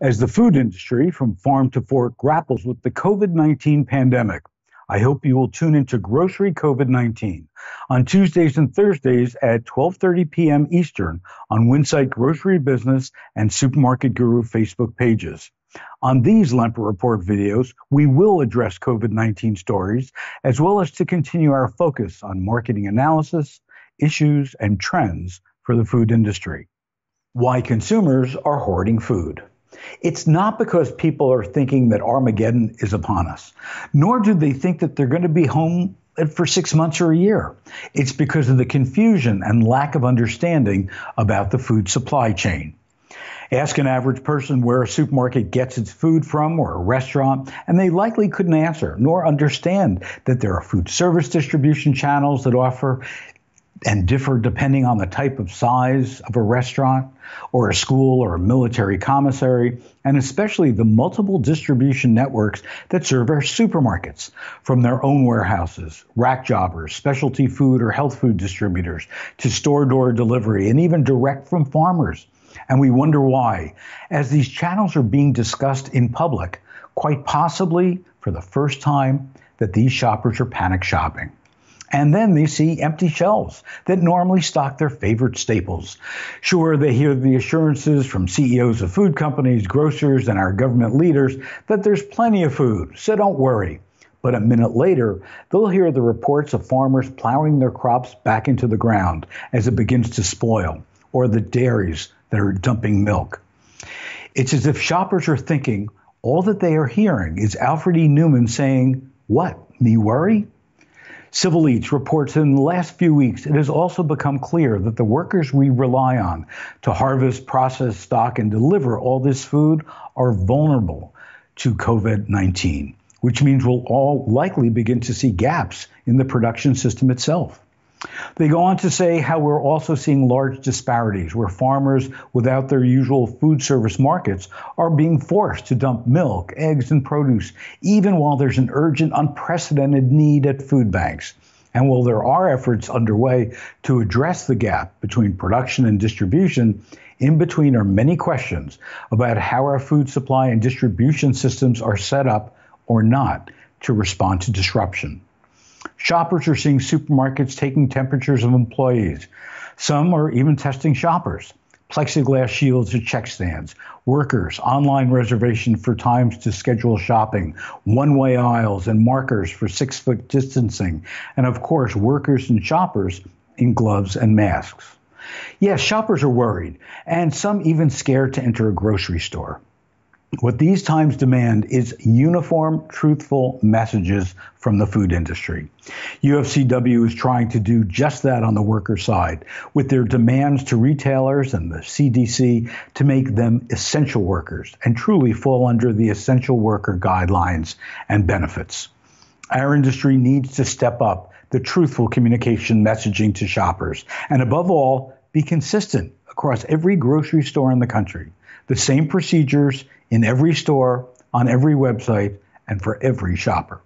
As the food industry from farm to fork grapples with the COVID 19 pandemic, I hope you will tune into Grocery COVID-19 on Tuesdays and Thursdays at 12:30 p.m. Eastern on Winsight Grocery Business and Supermarket Guru Facebook pages. On these Lemper Report videos, we will address COVID-19 stories as well as to continue our focus on marketing analysis, issues, and trends for the food industry. Why consumers are hoarding food. It's not because people are thinking that Armageddon is upon us, nor do they think that they're going to be home for six months or a year. It's because of the confusion and lack of understanding about the food supply chain. Ask an average person where a supermarket gets its food from or a restaurant, and they likely couldn't answer nor understand that there are food service distribution channels that offer and differ depending on the type of size of a restaurant or a school or a military commissary, and especially the multiple distribution networks that serve our supermarkets from their own warehouses, rack jobbers, specialty food or health food distributors, to store door delivery, and even direct from farmers. And we wonder why, as these channels are being discussed in public, quite possibly for the first time, that these shoppers are panic shopping. And then they see empty shelves that normally stock their favorite staples. Sure, they hear the assurances from CEOs of food companies, grocers, and our government leaders that there's plenty of food, so don't worry. But a minute later, they'll hear the reports of farmers plowing their crops back into the ground as it begins to spoil, or the dairies that are dumping milk. It's as if shoppers are thinking all that they are hearing is Alfred E. Newman saying, What, me worry? Civil Eats reports that in the last few weeks, it has also become clear that the workers we rely on to harvest, process, stock, and deliver all this food are vulnerable to COVID 19, which means we'll all likely begin to see gaps in the production system itself. They go on to say how we're also seeing large disparities where farmers without their usual food service markets are being forced to dump milk, eggs, and produce, even while there's an urgent, unprecedented need at food banks. And while there are efforts underway to address the gap between production and distribution, in between are many questions about how our food supply and distribution systems are set up or not to respond to disruption. Shoppers are seeing supermarkets taking temperatures of employees. Some are even testing shoppers. Plexiglass shields at check stands, workers, online reservation for times to schedule shopping, one way aisles and markers for six foot distancing, and of course, workers and shoppers in gloves and masks. Yes, shoppers are worried, and some even scared to enter a grocery store. What these times demand is uniform, truthful messages from the food industry. UFCW is trying to do just that on the worker side with their demands to retailers and the CDC to make them essential workers and truly fall under the essential worker guidelines and benefits. Our industry needs to step up the truthful communication messaging to shoppers and, above all, be consistent across every grocery store in the country, the same procedures in every store, on every website, and for every shopper.